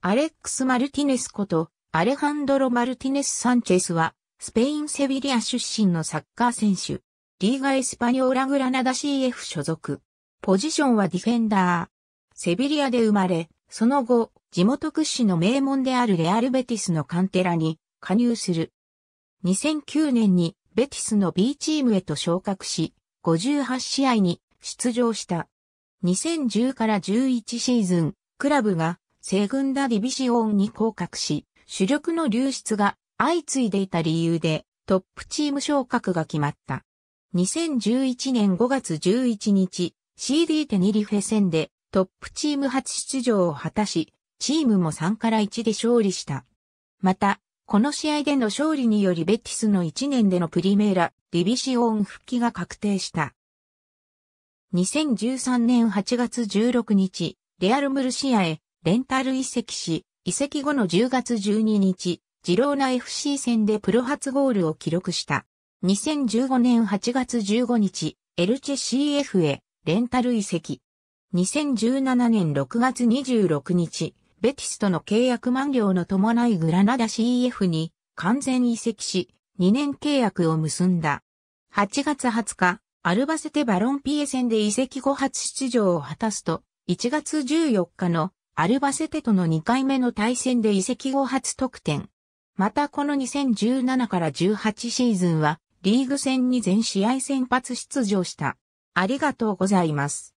アレックス・マルティネスことアレハンドロ・マルティネス・サンチェスはスペイン・セビリア出身のサッカー選手。リーガ・エスパニョーラ・グラナダ CF 所属。ポジションはディフェンダー。セビリアで生まれ、その後、地元屈指の名門であるレアル・ベティスのカンテラに加入する。2009年にベティスの B チームへと昇格し、58試合に出場した。2010から11シーズン、クラブが西軍ダディビシオンに降格し、主力の流出が相次いでいた理由でトップチーム昇格が決まった。2011年5月11日、CD テニリフェ戦でトップチーム初出場を果たし、チームも3から1で勝利した。また、この試合での勝利によりベティスの1年でのプリメーラ、ディビシオン復帰が確定した。2013年8月16日、レアルムルシアへレンタル移籍し、移籍後の10月12日、ジローナ FC 戦でプロ初ゴールを記録した。2015年8月15日、エルチェ CF へレンタル移籍。2017年6月26日、ベティスとの契約満了の伴いグラナダ CF に完全移籍し、2年契約を結んだ。8月20日、アルバセテバロンピエ戦で移籍後初出場を果たすと、1月14日のアルバセテとの2回目の対戦で移籍後初得点。またこの2017から18シーズンはリーグ戦に全試合先発出場した。ありがとうございます。